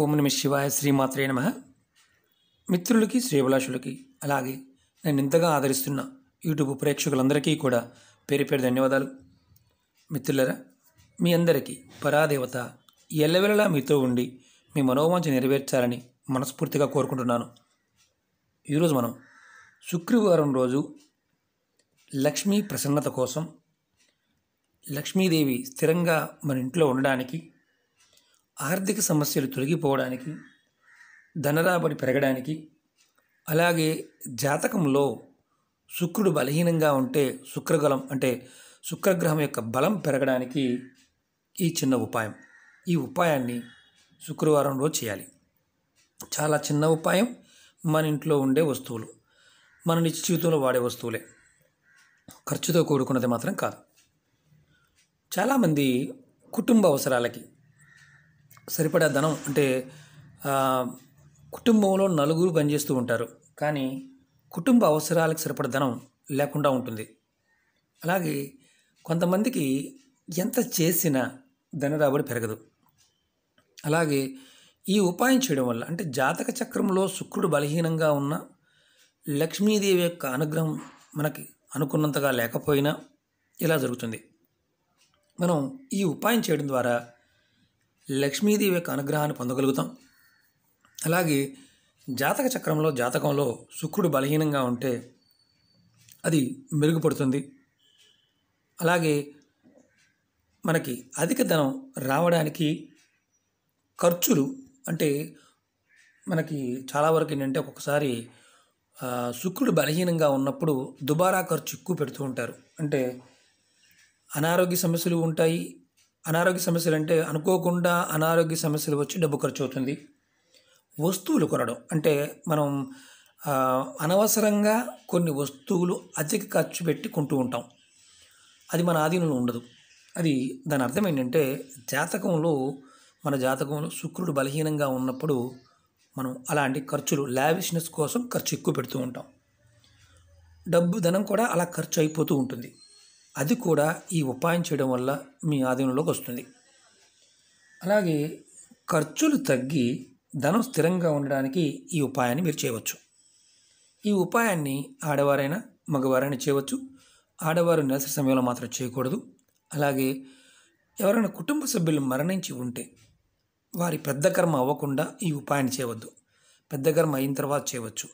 ఓం నమ శివాయ శ్రీమాత్రే నమ మిత్రులకి శ్రీభిలాషులకి అలాగే నేను ఇంతగా ఆదరిస్తున్న యూట్యూబ్ ప్రేక్షకులందరికీ కూడా పేరు పేరు ధన్యవాదాలు మిత్రులరా మీ అందరికీ పరాదేవత ఎల్లవెల్లలా మీతో ఉండి మీ మనోవాంఛ నెరవేర్చాలని మనస్ఫూర్తిగా కోరుకుంటున్నాను ఈరోజు మనం శుక్రవారం రోజు లక్ష్మీ ప్రసన్నత కోసం లక్ష్మీదేవి స్థిరంగా మన ఇంట్లో ఉండడానికి ఆర్థిక సమస్యలు తొలగిపోవడానికి ధనరాబడి పెరగడానికి అలాగే జాతకంలో శుక్రుడు బలహీనంగా ఉంటే శుక్రగలం అంటే శుక్రగ్రహం యొక్క బలం పెరగడానికి ఈ చిన్న ఉపాయం ఈ ఉపాయాన్ని శుక్రవారం రోజు చేయాలి చాలా చిన్న ఉపాయం మన ఇంట్లో ఉండే వస్తువులు మన నిత్య జీవితంలో వాడే వస్తువులే ఖర్చుతో కూడుకున్నది మాత్రం కాదు చాలామంది కుటుంబ అవసరాలకి సరిపడా ధనం అంటే కుటుంబంలో నలుగురు పనిచేస్తూ ఉంటారు కానీ కుటుంబ అవసరాలకు సరిపడ ధనం లేకుండా ఉంటుంది అలాగే కొంతమందికి ఎంత చేసినా ధన రాబడి పెరగదు అలాగే ఈ ఉపాయం చేయడం వల్ల అంటే జాతక చక్రంలో శుక్రుడు బలహీనంగా ఉన్న లక్ష్మీదేవి యొక్క అనుగ్రహం మనకి అనుకున్నంతగా లేకపోయినా ఇలా జరుగుతుంది మనం ఈ ఉపాయం చేయడం ద్వారా లక్ష్మీదేవి యొక్క అనుగ్రహాన్ని పొందగలుగుతాం అలాగే జాతక చక్రంలో జాతకంలో శుక్రుడు బలహీనంగా ఉంటే అది మెరుగుపడుతుంది అలాగే మనకి అధిక ధనం రావడానికి ఖర్చులు అంటే మనకి చాలా వరకు ఏంటంటే ఒక్కొక్కసారి శుక్రుడు బలహీనంగా ఉన్నప్పుడు దుబారా ఖర్చు ఎక్కువ పెడుతూ ఉంటారు అంటే అనారోగ్య సమస్యలు ఉంటాయి అనారోగ్య సమస్యలు అంటే అనుకోకుండా అనారోగ్య సమస్యలు వచ్చి డబ్బు ఖర్చు అవుతుంది వస్తువులు కొనడం అంటే మనం అనవసరంగా కొన్ని వస్తువులు అధిక ఖర్చు పెట్టి కొంటూ ఉంటాం అది మన ఆధీనంలో ఉండదు అది దాని అర్థం ఏంటంటే జాతకంలో మన జాతకంలో శుక్రుడు బలహీనంగా ఉన్నప్పుడు మనం అలాంటి ఖర్చులు లావిష్నెస్ కోసం ఖర్చు ఎక్కువ పెడుతూ ఉంటాం డబ్బు ధనం కూడా అలా ఖర్చు అయిపోతూ ఉంటుంది అది కూడా ఈ ఉపాయం చేయడం వల్ల మీ ఆధీనంలోకి వస్తుంది అలాగే ఖర్చులు తగ్గి ధనం స్థిరంగా ఉండడానికి ఈ ఉపాయాన్ని మీరు చేయవచ్చు ఈ ఉపాయాన్ని ఆడవారైనా మగవారైనా చేయవచ్చు ఆడవారు నెలసరి సమయంలో మాత్రం చేయకూడదు అలాగే ఎవరైనా కుటుంబ సభ్యులు మరణించి ఉంటే వారి పెద్ద కర్మ అవ్వకుండా ఈ ఉపాయాన్ని చేయవద్దు పెద్ద కర్మ అయిన తర్వాత చేయవచ్చు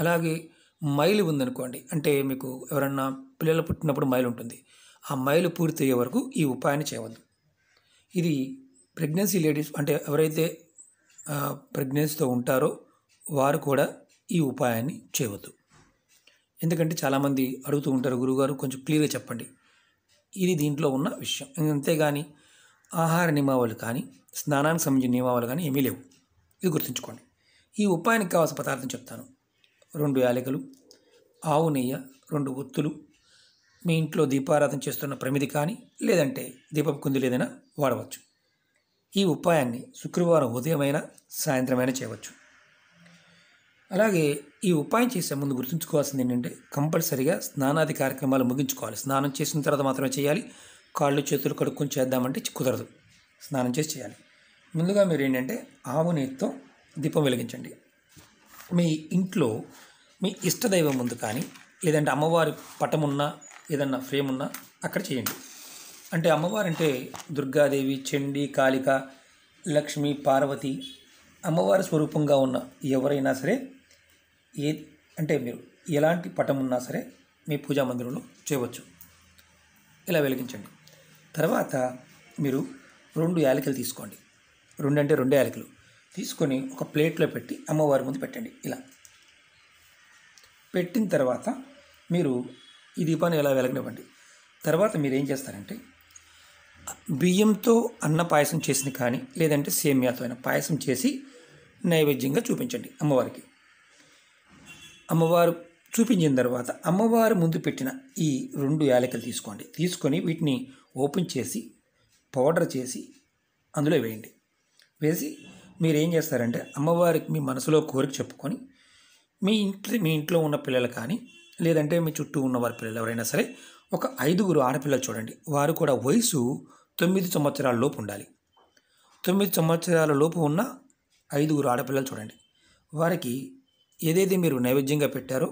అలాగే మైలు ఉందనుకోండి అంటే మీకు ఎవరన్నా పిల్లలు పుట్టినప్పుడు మైలు ఉంటుంది ఆ మైలు పూర్తయ్యే వరకు ఈ ఉపాయాన్ని చేయవద్దు ఇది ప్రెగ్నెన్సీ లేడీస్ అంటే ఎవరైతే ప్రెగ్నెన్సీతో ఉంటారో వారు కూడా ఈ ఉపాయాన్ని చేయవద్దు ఎందుకంటే చాలామంది అడుగుతూ ఉంటారు గురువుగారు కొంచెం క్లియర్గా చెప్పండి ఇది దీంట్లో ఉన్న విషయం అంతేగాని ఆహార నియమావళి కానీ స్నానానికి సంబంధించిన నియమావళి కానీ ఏమీ లేవు ఇది గుర్తుంచుకోండి ఈ ఉపాయానికి కావాల్సిన పదార్థం చెప్తాను రెండు యాలకులు ఆవు నెయ్యి రెండు ఒత్తులు మీ ఇంట్లో దీపారాధన చేస్తున్న ప్రమిది కానీ లేదంటే దీపం లేదైనా వాడవచ్చు ఈ ఉపాయాన్ని శుక్రవారం ఉదయమైనా సాయంత్రమైనా చేయవచ్చు అలాగే ఈ ఉపాయం చేసే ముందు గుర్తుంచుకోవాల్సింది ఏంటంటే కంపల్సరిగా స్నానాది కార్యక్రమాలు ముగించుకోవాలి స్నానం చేసిన తర్వాత మాత్రమే చేయాలి కాళ్ళు చేతులు కడుక్కొని చేద్దామంటే కుదరదు స్నానం చేసి చేయాలి ముందుగా మీరు ఏంటంటే ఆవు నెయ్యితో దీపం వెలిగించండి మీ ఇంట్లో మీ ఇష్టదైవం ముందు కానీ లేదంటే అమ్మవారి పటం ఉన్నా ఏదన్నా ఫ్రేమ్ ఉన్నా అక్కడ చేయండి అంటే అమ్మవారు అంటే దుర్గాదేవి చండి కాళిక లక్ష్మి పార్వతి అమ్మవారి స్వరూపంగా ఉన్న ఎవరైనా సరే ఏ అంటే మీరు ఎలాంటి పటం ఉన్నా సరే మీ పూజా మందిరంలో చేయవచ్చు ఇలా వెలిగించండి తర్వాత మీరు రెండు యాలకులు తీసుకోండి రెండు అంటే రెండు యాలకులు తీసుకొని ఒక ప్లేట్లో పెట్టి అమ్మవారి ముందు పెట్టండి ఇలా పెట్టిన తర్వాత మీరు ఈ దీపాన్ని ఎలా వెలగనివ్వండి తర్వాత మీరు ఏం చేస్తారంటే బియ్యంతో అన్న పాయసం చేసింది కానీ లేదంటే సేమ్యాతో అయినా పాయసం చేసి నైవేద్యంగా చూపించండి అమ్మవారికి అమ్మవారు చూపించిన తర్వాత అమ్మవారు ముందు పెట్టిన ఈ రెండు యాలకులు తీసుకోండి తీసుకొని వీటిని ఓపెన్ చేసి పౌడర్ చేసి అందులో వేయండి వేసి మీరు ఏం చేస్తారంటే అమ్మవారికి మీ మనసులో కోరిక చెప్పుకొని మీ ఇంట్లో మీ ఇంట్లో ఉన్న పిల్లలు కానీ లేదంటే మీ చుట్టూ ఉన్న వారి పిల్లలు ఎవరైనా సరే ఒక ఐదుగురు ఆడపిల్లలు చూడండి వారు కూడా వయసు తొమ్మిది సంవత్సరాల లోపు ఉండాలి తొమ్మిది సంవత్సరాల లోపు ఉన్న ఐదుగురు ఆడపిల్లలు చూడండి వారికి ఏదైతే మీరు నైవేద్యంగా పెట్టారో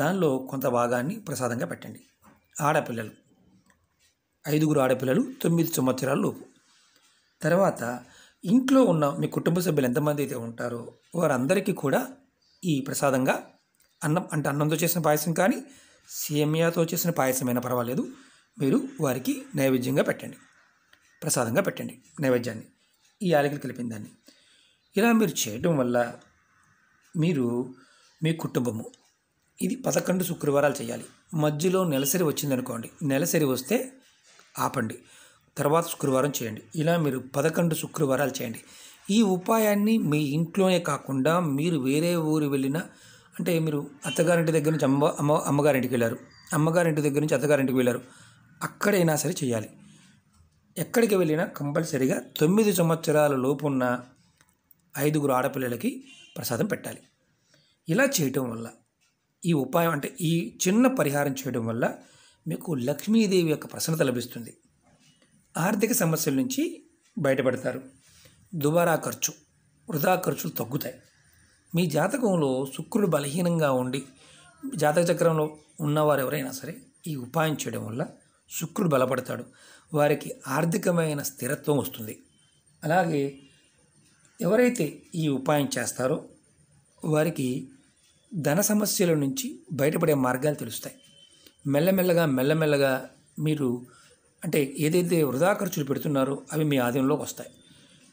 దానిలో కొంత భాగాన్ని ప్రసాదంగా పెట్టండి ఆడపిల్లలు ఐదుగురు ఆడపిల్లలు తొమ్మిది సంవత్సరాల లోపు తర్వాత ఇంట్లో ఉన్న మీ కుటుంబ సభ్యులు ఎంతమంది అయితే ఉంటారో వారందరికీ కూడా ఈ ప్రసాదంగా అన్నం అంటే అన్నంతో చేసిన పాయసం కానీ సేమియాతో చేసిన పాయసమైనా పర్వాలేదు మీరు వారికి నైవేద్యంగా పెట్టండి ప్రసాదంగా పెట్టండి నైవేద్యాన్ని ఈ ఆలకి కలిపిన దాన్ని ఇలా మీరు చేయటం వల్ల మీరు మీ కుటుంబము ఇది పదకొండు శుక్రవారాలు చేయాలి మధ్యలో నెలసరి వచ్చిందనుకోండి నెలసరి వస్తే ఆపండి తర్వాత శుక్రవారం చేయండి ఇలా మీరు పదకొండు శుక్రవారాలు చేయండి ఈ ఉపాయాన్ని మీ ఇంట్లోనే కాకుండా మీరు వేరే ఊరు వెళ్ళిన అంటే మీరు అత్తగారింటి దగ్గర నుంచి అమ్మ అమ్మ అమ్మగారింటికి వెళ్ళారు అమ్మగారింటి దగ్గర నుంచి అత్తగారింటికి వెళ్ళారు అక్కడైనా సరే చేయాలి ఎక్కడికి వెళ్ళినా కంపల్సరీగా తొమ్మిది సంవత్సరాల లోపు ఉన్న ఐదుగురు ఆడపిల్లలకి ప్రసాదం పెట్టాలి ఇలా చేయటం వల్ల ఈ ఉపాయం అంటే ఈ చిన్న పరిహారం చేయడం వల్ల మీకు లక్ష్మీదేవి యొక్క ప్రసన్నత లభిస్తుంది ఆర్థిక సమస్యల నుంచి బయటపడతారు దుబారా ఖర్చు వృధా ఖర్చులు తగ్గుతాయి మీ జాతకంలో శుక్రుడు బలహీనంగా ఉండి జాతక చక్రంలో ఉన్నవారు ఎవరైనా సరే ఈ ఉపాయం చేయడం వల్ల శుక్రుడు బలపడతాడు వారికి ఆర్థికమైన స్థిరత్వం వస్తుంది అలాగే ఎవరైతే ఈ ఉపాయం చేస్తారో వారికి ధన సమస్యల నుంచి బయటపడే మార్గాలు తెలుస్తాయి మెల్లమెల్లగా మెల్లమెల్లగా మీరు అంటే ఏదైతే వృధా ఖర్చులు పెడుతున్నారో అవి మీ ఆదాయంలోకి వస్తాయి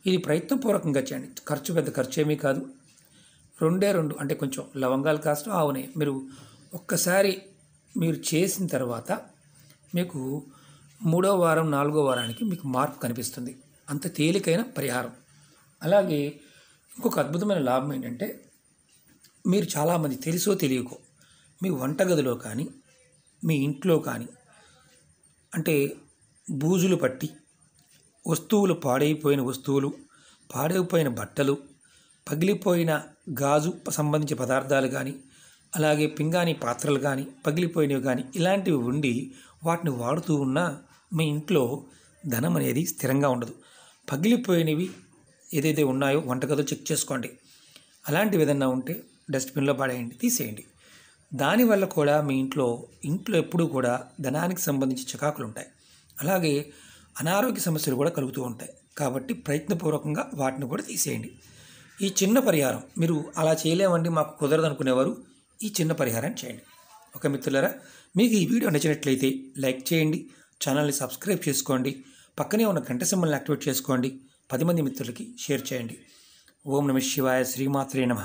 ఇది ప్రయత్నపూర్వకంగా చేయండి ఖర్చు పెద్ద ఖర్చు ఏమీ కాదు రెండే రెండు అంటే కొంచెం లవంగాలు కాస్త ఆవునే మీరు ఒక్కసారి మీరు చేసిన తర్వాత మీకు మూడో వారం నాలుగో వారానికి మీకు మార్పు కనిపిస్తుంది అంత తేలికైన పరిహారం అలాగే ఇంకొక అద్భుతమైన లాభం ఏంటంటే మీరు చాలామంది తెలుసో తెలియకో మీ వంటగదిలో కానీ మీ ఇంట్లో కానీ అంటే బూజులు పట్టి వస్తువులు పాడైపోయిన వస్తువులు పాడైపోయిన బట్టలు పగిలిపోయిన గాజు సంబంధించిన పదార్థాలు కానీ అలాగే పింగాణి పాత్రలు కానీ పగిలిపోయినవి కానీ ఇలాంటివి ఉండి వాటిని వాడుతూ ఉన్నా మీ ఇంట్లో ధనం అనేది స్థిరంగా ఉండదు పగిలిపోయినవి ఏదైతే ఉన్నాయో వంటగదో చెక్ చేసుకోండి అలాంటి విధంగా ఉంటే డస్ట్బిన్లో పడేయండి తీసేయండి దానివల్ల కూడా మీ ఇంట్లో ఇంట్లో ఎప్పుడూ కూడా ధనానికి సంబంధించి చికాకులు ఉంటాయి అలాగే అనారోగ్య సమస్యలు కూడా కలుగుతూ ఉంటాయి కాబట్టి ప్రయత్నపూర్వకంగా వాటిని కూడా తీసేయండి ఈ చిన్న పరిహారం మీరు అలా చేయలేమండి మాకు కుదరదు అనుకునేవారు ఈ చిన్న పరిహారం చేయండి ఒక మిత్రులరా మీకు ఈ వీడియో నచ్చినట్లయితే లైక్ చేయండి ఛానల్ని సబ్స్క్రైబ్ చేసుకోండి పక్కనే ఉన్న గంట సింబల్ని యాక్టివేట్ చేసుకోండి పది మంది మిత్రులకి షేర్ చేయండి ఓం నమ శివాయ శ్రీమాత్రే నమ